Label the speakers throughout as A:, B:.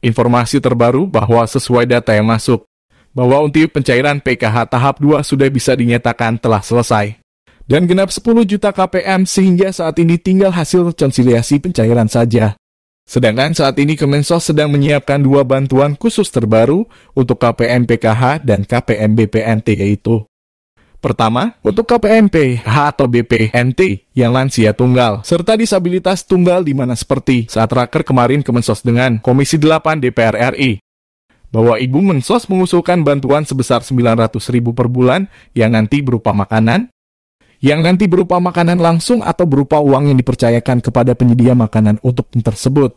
A: Informasi terbaru bahwa sesuai data yang masuk, bahwa untuk pencairan PKH tahap 2 sudah bisa dinyatakan telah selesai. Dan genap 10 juta KPM sehingga saat ini tinggal hasil rekonsiliasi pencairan saja. Sedangkan saat ini Kemensos sedang menyiapkan dua bantuan khusus terbaru untuk KPM PKH dan KPM BPNT yaitu Pertama, untuk KPMP H atau BPNT yang lansia tunggal, serta disabilitas tunggal di mana seperti saat raker kemarin Kemensos dengan Komisi 8 DPR RI bahwa Ibu Mensos mengusulkan bantuan sebesar 900 ribu per bulan yang nanti berupa makanan, yang nanti berupa makanan langsung atau berupa uang yang dipercayakan kepada penyedia makanan untuk tersebut.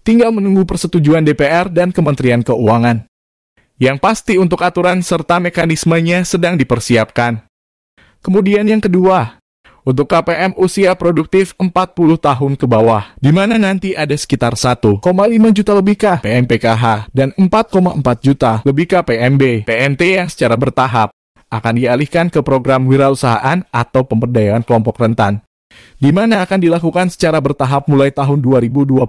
A: Tinggal menunggu persetujuan DPR dan Kementerian Keuangan. Yang pasti untuk aturan serta mekanismenya sedang dipersiapkan. Kemudian yang kedua, untuk KPM usia produktif 40 tahun ke bawah, di mana nanti ada sekitar 1,5 juta lebih KPM PKH dan 4,4 juta lebih KPMB, PMT yang secara bertahap akan dialihkan ke program wirausahaan atau pemberdayaan kelompok rentan, di mana akan dilakukan secara bertahap mulai tahun 2022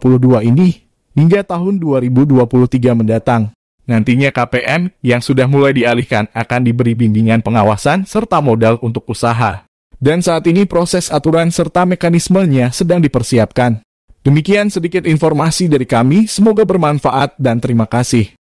A: ini hingga tahun 2023 mendatang. Nantinya KPM yang sudah mulai dialihkan akan diberi bimbingan pengawasan serta modal untuk usaha. Dan saat ini proses aturan serta mekanismenya sedang dipersiapkan. Demikian sedikit informasi dari kami, semoga bermanfaat dan terima kasih.